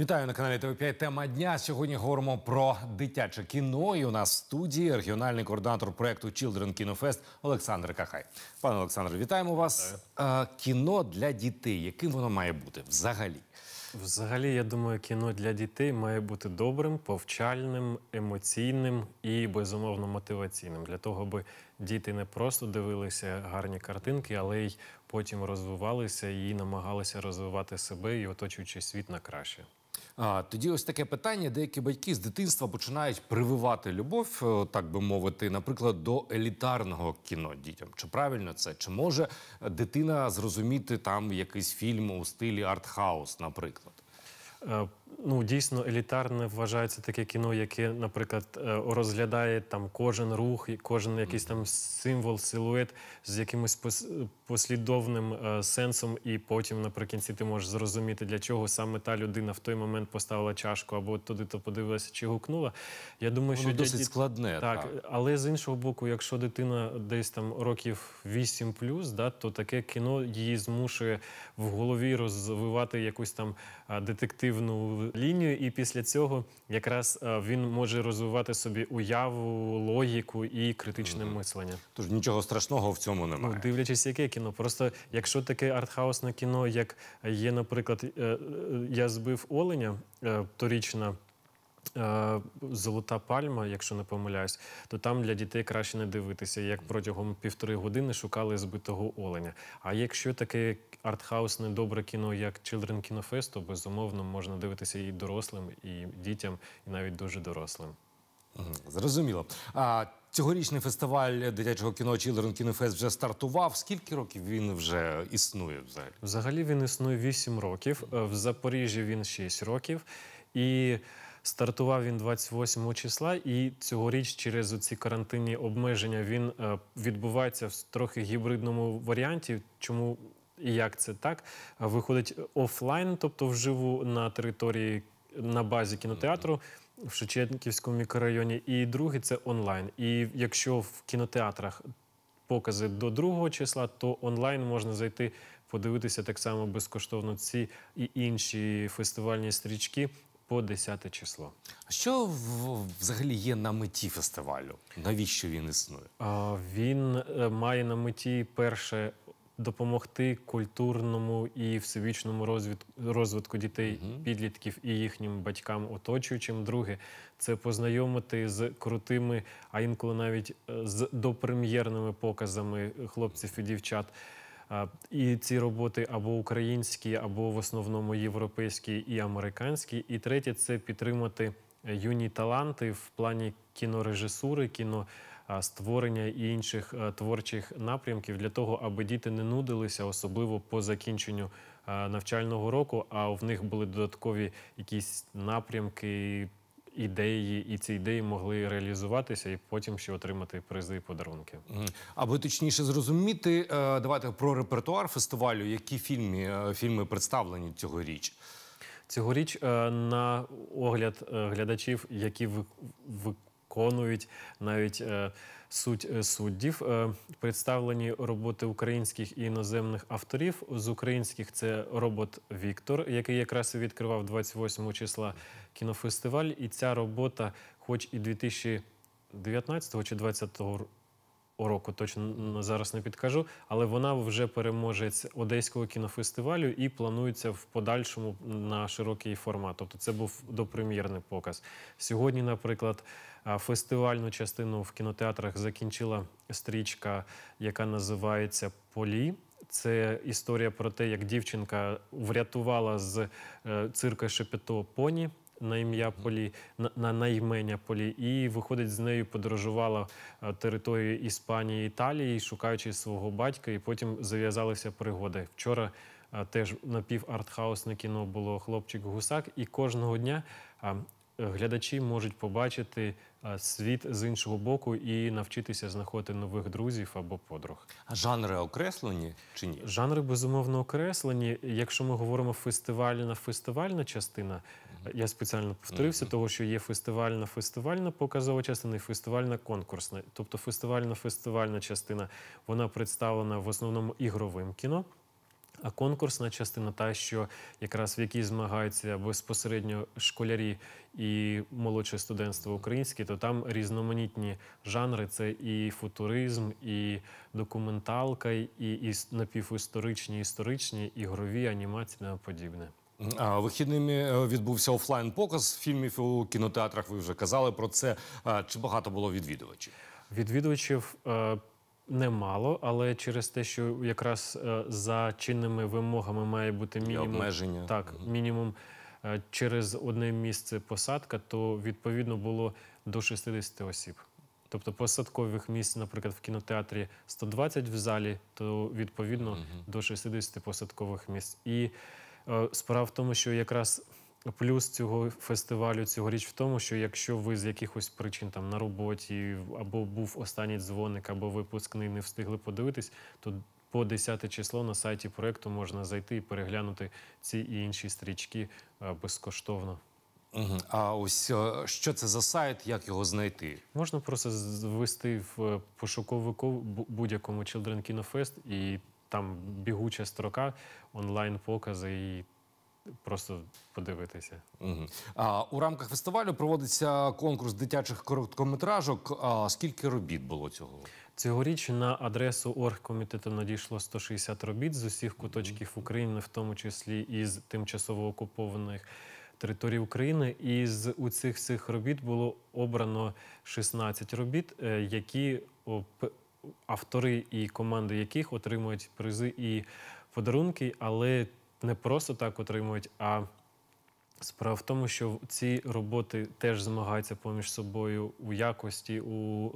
Вітаю на каналі ТВ5 Тема дня. Сьогодні говоримо про дитяче кіно. І у нас в студії регіональний координатор проекту Children Kino Fest Олександр Кахай. Пане Олександре, вітаємо вас. Вітаю. Е, кіно для дітей. Яким воно має бути взагалі? Взагалі, я думаю, кіно для дітей має бути добрим, повчальним, емоційним і безумовно мотиваційним для того, аби діти не просто дивилися гарні картинки, але й потім розвивалися і намагалися розвивати себе і оточуючи світ на краще. А тоді ось таке питання: деякі батьки з дитинства починають прививати любов, е, так би мовити, наприклад, до елітарного кіно дітям. Чи правильно це? Чи може дитина зрозуміти там якийсь фільм у стилі артхаус, наприклад? Е, ну дійсно елітарне вважається таке кіно, яке, наприклад, е, розглядає там кожен рух кожен якийсь там символ, силует з якимось послідовним е, сенсом, і потім наприкінці ти можеш зрозуміти, для чого саме та людина в той момент поставила чашку або туди то подивилася чи гукнула. Я думаю, Воно що досить діт... складне, так, так але з іншого боку, якщо дитина десь там років 8 плюс, да, то таке кіно її змушує в голові розвивати якусь там детективну лінію, і після цього якраз е, він може розвивати собі уяву, логіку і критичне mm -hmm. мислення. Тож нічого страшного в цьому ну, немає. Ну, Дивлячись, яке кіно. Просто якщо таке артхаусне кіно, як є, наприклад, е, е, я збив оленя торічна. Е, золота пальма, якщо не помиляюсь, то там для дітей краще не дивитися, як протягом півтори години шукали збитого оленя. А якщо таке артхаусне добре кіно, як Children Kino Fest, то безумовно можна дивитися і дорослим, і дітям, і навіть дуже дорослим. Зрозуміло. А цьогорічний фестиваль дитячого кіно Children Kino Fest вже стартував. Скільки років він вже існує? Взагалі Взагалі він існує 8 років. Е, в Запоріжжі він 6 років і. Стартував він 28 числа, і цьогоріч, через ці карантинні обмеження, він е, відбувається в трохи гібридному варіанті. Чому і як це так? Е, виходить офлайн, тобто вживу на території на базі кінотеатру. В Шевченківському мікрорайоні, і другий це онлайн. І якщо в кінотеатрах покази до другого числа, то онлайн можна зайти подивитися так само безкоштовно ці і інші фестивальні стрічки по 10 число. А що взагалі є на меті фестивалю? Навіщо він існує? Він е, має на меті перше допомогти культурному і всевічному розвитку, розвитку дітей, підлітків і їхнім батькам оточуючим. Друге, це познайомити з крутими, а інколи навіть е, з допрем'єрними показами хлопців і дівчат. І ці роботи або українські, або в основному європейські і американські. І третє це підтримати е, юні таланти в плані кінорежисури, кіностворення і інших е, творчих напрямків для того, аби діти не нудилися, особливо по закінченню навчального року. А в них були додаткові якісь напрямки ідеї, і ці ідеї могли реалізуватися, і потім ще отримати призи і подарунки. Аби точніше зрозуміти, е, давайте про репертуар фестивалю, які фільми, е, фільми представлені цьогоріч. Цьогоріч е, на огляд глядачів, які виконують навіть суть е, суддів. Е, представлені роботи українських і іноземних авторів. З українських це робот Віктор, який якраз відкривав 28 числа кінофестиваль. І ця робота, хоч і 2019 чи 2020 року року точно зараз не підкажу, але вона вже переможець одеського кінофестивалю і планується в подальшому на широкий формат. Тобто це був допрем'єрний показ. Сьогодні, наприклад, фестивальну частину в кінотеатрах закінчила стрічка, яка називається Полі. Це історія про те, як дівчинка врятувала з е, цирка шепето Поні на ім'я полі, на, на, на полі, і виходить з нею, подорожувала е, територію Іспанії, Італії, шукаючи свого батька, і потім зав'язалися пригоди. Вчора е, теж напівартхаусне кіно було хлопчик-гусак, і кожного дня. Е, глядачі можуть побачити світ з іншого боку і навчитися знаходити нових друзів або подруг. А жанри окреслені чи ні? Жанри безумовно окреслені. Якщо ми говоримо фестивальна фестивальна частина, я спеціально повторився, mm того що є фестивальна фестивальна показова частина і фестивальна конкурсна. Тобто фестивальна фестивальна частина вона представлена в основному ігровим кіно. А конкурсна частина та, що якраз в якій змагаються безпосередньо школярі і молодше студентство українське, то там різноманітні жанри: це і футуризм, і документалка, і, і напівісторичні, історичні, ігрові, анімації та подібне. А вихідними е, відбувся офлайн показ фільмів у кінотеатрах. Ви вже казали про це. Чи багато було відвідувачів? Відвідувачів е, немало, але через те, що якраз е, за чинними вимогами має бути мінімум обмеження. Так, мінімум е, через одне місце посадка, то відповідно було до 60 осіб. Тобто посадкових місць, наприклад, в кінотеатрі 120 в залі, то відповідно угу. до 60 посадкових місць. І е, справа в тому, що якраз Плюс цього фестивалю цьогоріч в тому, що якщо ви з якихось причин там на роботі або був останній дзвоник, або випускний, не встигли подивитись, то по 10 число на сайті проекту можна зайти і переглянути ці і інші стрічки е, безкоштовно. А ось е, що це за сайт, як його знайти? Можна просто ввести в е, пошуковику будь-якому Children Kino Fest, і там бігуча строка, онлайн покази і. Просто подивитися Угу. А, у рамках фестивалю проводиться конкурс дитячих короткометражок. А скільки робіт було цього? Цьогоріч на адресу оргкомітету надійшло 160 робіт з усіх куточків України, в тому числі із тимчасово окупованих територій України. І з у цих всіх робіт було обрано 16 робіт, е, які автори і команди яких отримують призи і подарунки, але не просто так отримують, а справа в тому, що ці роботи теж змагаються поміж собою у якості, у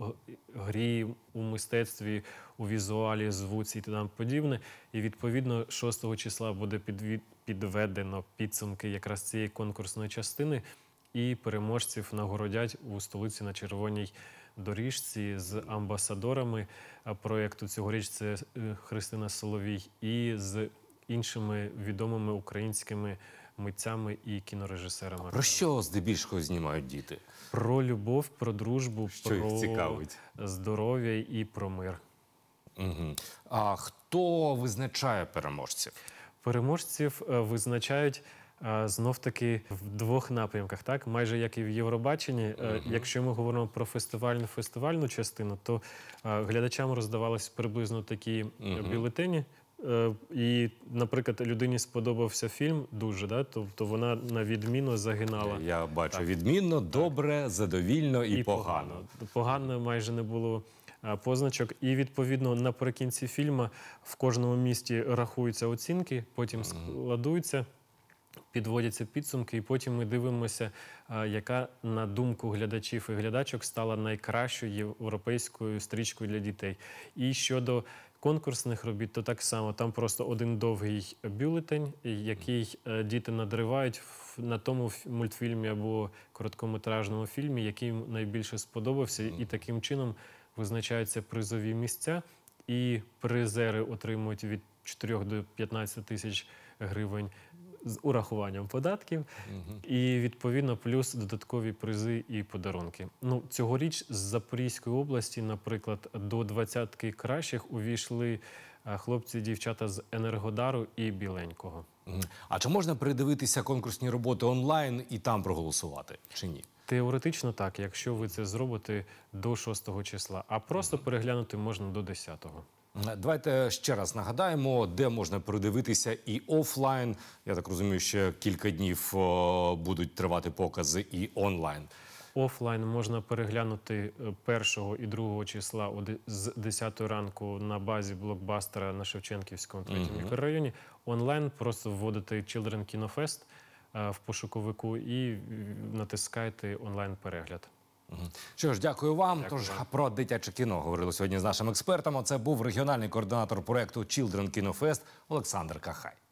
грі, у мистецтві, у візуалі, звуці і там подібне. І відповідно 6 числа буде підведено підсумки якраз цієї конкурсної частини. І переможців нагородять у столиці на червоній доріжці з амбасадорами проєкту цьогоріч це е, Христина Соловій і з іншими відомими українськими митцями і кінорежисерами. Про що здебільшого знімають діти? Про любов, про дружбу, що про здоров'я і про мир. Угу. А хто визначає переможців? Переможців е, визначають. Е, Знов таки в двох напрямках, так майже як і в Євробаченні. Mm Якщо ми говоримо про фестивальну фестивальну частину, то глядачам роздавались приблизно такі mm бюлетені Е, і, наприклад, людині сподобався фільм дуже, да? тобто вона на відміну загинала. Я бачу так. відмінно, добре, задовільно і, і погано. погано. Погано майже не було е, позначок. І відповідно наприкінці фільму в кожному місті рахуються оцінки, потім складуються, підводяться підсумки, і потім ми дивимося, е, яка на думку глядачів і глядачок стала найкращою європейською стрічкою для дітей. І щодо конкурсних робіт, то так само там просто один довгий бюлетень, який е, діти надривають на тому мультфільмі або короткометражному фільмі, який їм найбільше сподобався, і таким чином визначаються призові місця, і призери отримують від 4 до 15 тисяч гривень з урахуванням податків, і відповідно плюс додаткові призи і подарунки. Ну цьогоріч з Запорізької області, наприклад, до двадцятки кращих увійшли е, хлопці, дівчата з Енергодару і Біленького. А чи можна передивитися конкурсні роботи онлайн і там проголосувати чи ні? Теоретично так, якщо ви це зробите до 6 числа, а просто переглянути можна до 10-го. Давайте ще раз нагадаємо, де можна передивитися і офлайн. Я так розумію, ще кілька днів будуть тривати покази і онлайн. Офлайн можна переглянути 1 е, і 2 числа з 10 ранку на базі блокбастера на Шевченківському третьому мікрорайоні. Онлайн просто вводити Children Kino Fest – Е, в пошуковику і е, натискайте онлайн-перегляд. Що ж, дякую вам. Дякую. Тож про дитяче кіно говорили сьогодні з нашим експертом. Це був регіональний координатор проекту Children Кінофест Олександр Кахай.